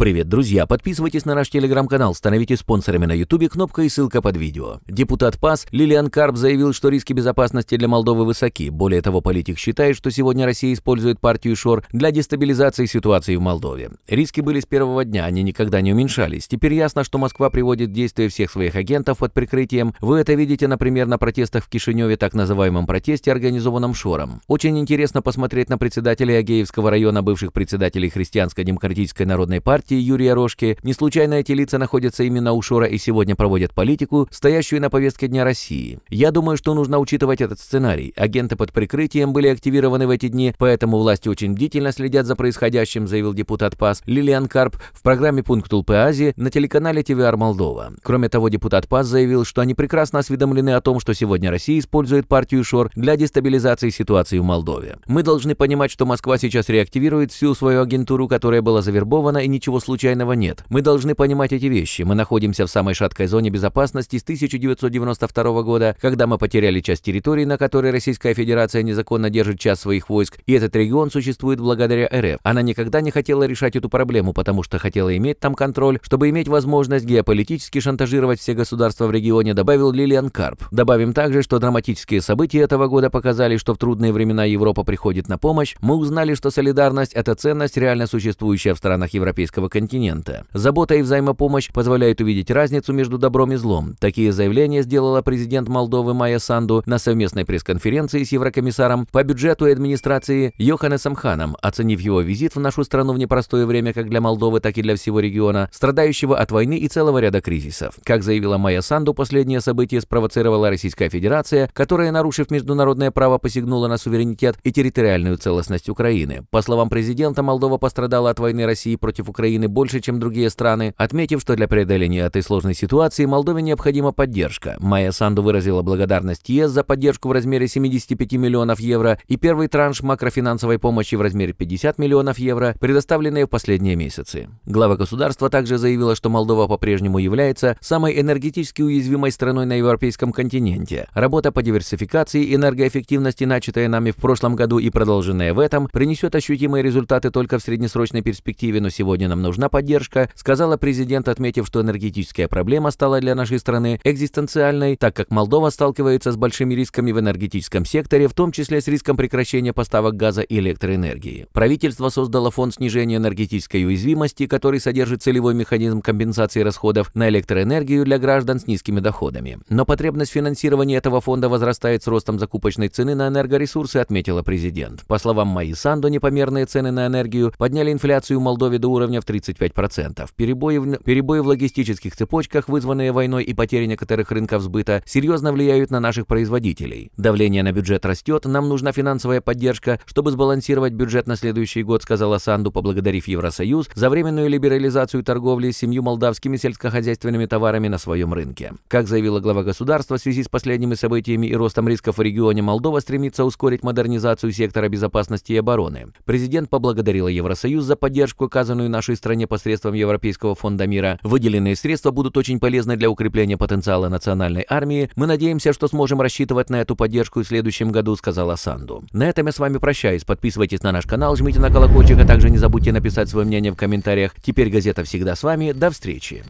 Привет, друзья! Подписывайтесь на наш телеграм-канал, становитесь спонсорами на ютубе, кнопка и ссылка под видео. Депутат ПАС Лилиан Карп заявил, что риски безопасности для Молдовы высоки. Более того, политик считает, что сегодня Россия использует партию ШОР для дестабилизации ситуации в Молдове. Риски были с первого дня, они никогда не уменьшались. Теперь ясно, что Москва приводит действия всех своих агентов под прикрытием. Вы это видите, например, на протестах в Кишиневе, так называемом протесте, организованном ШОРом. Очень интересно посмотреть на председателей Агеевского района, бывших председателей Христианско-демократической народной партии, власти Юрия Рожки, не случайно эти лица находятся именно у Шора и сегодня проводят политику, стоящую на повестке Дня России. Я думаю, что нужно учитывать этот сценарий. Агенты под прикрытием были активированы в эти дни, поэтому власти очень бдительно следят за происходящим, заявил депутат ПАС Лилиан Карп в программе «Пункт Азии" на телеканале ТВР Молдова. Кроме того, депутат ПАС заявил, что они прекрасно осведомлены о том, что сегодня Россия использует партию Шор для дестабилизации ситуации в Молдове. Мы должны понимать, что Москва сейчас реактивирует всю свою агентуру, которая была завербована, и ничего ничего случайного нет. Мы должны понимать эти вещи. Мы находимся в самой шаткой зоне безопасности с 1992 года, когда мы потеряли часть территории, на которой Российская Федерация незаконно держит часть своих войск, и этот регион существует благодаря РФ. Она никогда не хотела решать эту проблему, потому что хотела иметь там контроль, чтобы иметь возможность геополитически шантажировать все государства в регионе, добавил Лилиан Карп. Добавим также, что драматические события этого года показали, что в трудные времена Европа приходит на помощь. Мы узнали, что солидарность – это ценность, реально существующая в странах европейского третьего континента. Забота и взаимопомощь позволяют увидеть разницу между добром и злом. Такие заявления сделала президент Молдовы Майя Санду на совместной пресс-конференции с еврокомиссаром по бюджету и администрации Йоханнесом Ханом, оценив его визит в нашу страну в непростое время как для Молдовы, так и для всего региона, страдающего от войны и целого ряда кризисов. Как заявила Майя Санду, последнее событие спровоцировала Российская Федерация, которая, нарушив международное право, посягнула на суверенитет и территориальную целостность Украины. По словам президента, Молдова пострадала от войны России против Украины Украины больше, чем другие страны, отметив, что для преодоления этой сложной ситуации Молдове необходима поддержка. Майя Санду выразила благодарность ЕС за поддержку в размере 75 миллионов евро и первый транш макрофинансовой помощи в размере 50 миллионов евро, предоставленные в последние месяцы. Глава государства также заявила, что Молдова по-прежнему является самой энергетически уязвимой страной на европейском континенте. Работа по диверсификации энергоэффективности, начатая нами в прошлом году и продолженная в этом, принесет ощутимые результаты только в среднесрочной перспективе, но сегодня нам нужно нужна поддержка, сказала президент, отметив, что энергетическая проблема стала для нашей страны экзистенциальной, так как Молдова сталкивается с большими рисками в энергетическом секторе, в том числе с риском прекращения поставок газа и электроэнергии. Правительство создало фонд снижения энергетической уязвимости, который содержит целевой механизм компенсации расходов на электроэнергию для граждан с низкими доходами. Но потребность финансирования этого фонда возрастает с ростом закупочной цены на энергоресурсы, отметила президент. По словам Майи Санду, непомерные цены на энергию подняли инфляцию в Молдове до уровня в 3 35%. Перебои в, перебои в логистических цепочках, вызванные войной и потери некоторых рынков сбыта, серьезно влияют на наших производителей. Давление на бюджет растет, нам нужна финансовая поддержка, чтобы сбалансировать бюджет на следующий год, сказала Санду, поблагодарив Евросоюз за временную либерализацию торговли с семью молдавскими сельскохозяйственными товарами на своем рынке. Как заявила глава государства, в связи с последними событиями и ростом рисков в регионе Молдова стремится ускорить модернизацию сектора безопасности и обороны. Президент поблагодарила Евросоюз за поддержку, оказанную нашей стране посредством Европейского фонда мира. Выделенные средства будут очень полезны для укрепления потенциала национальной армии. Мы надеемся, что сможем рассчитывать на эту поддержку в следующем году, сказала Санду. На этом я с вами прощаюсь. Подписывайтесь на наш канал, жмите на колокольчик, а также не забудьте написать свое мнение в комментариях. Теперь газета всегда с вами. До встречи.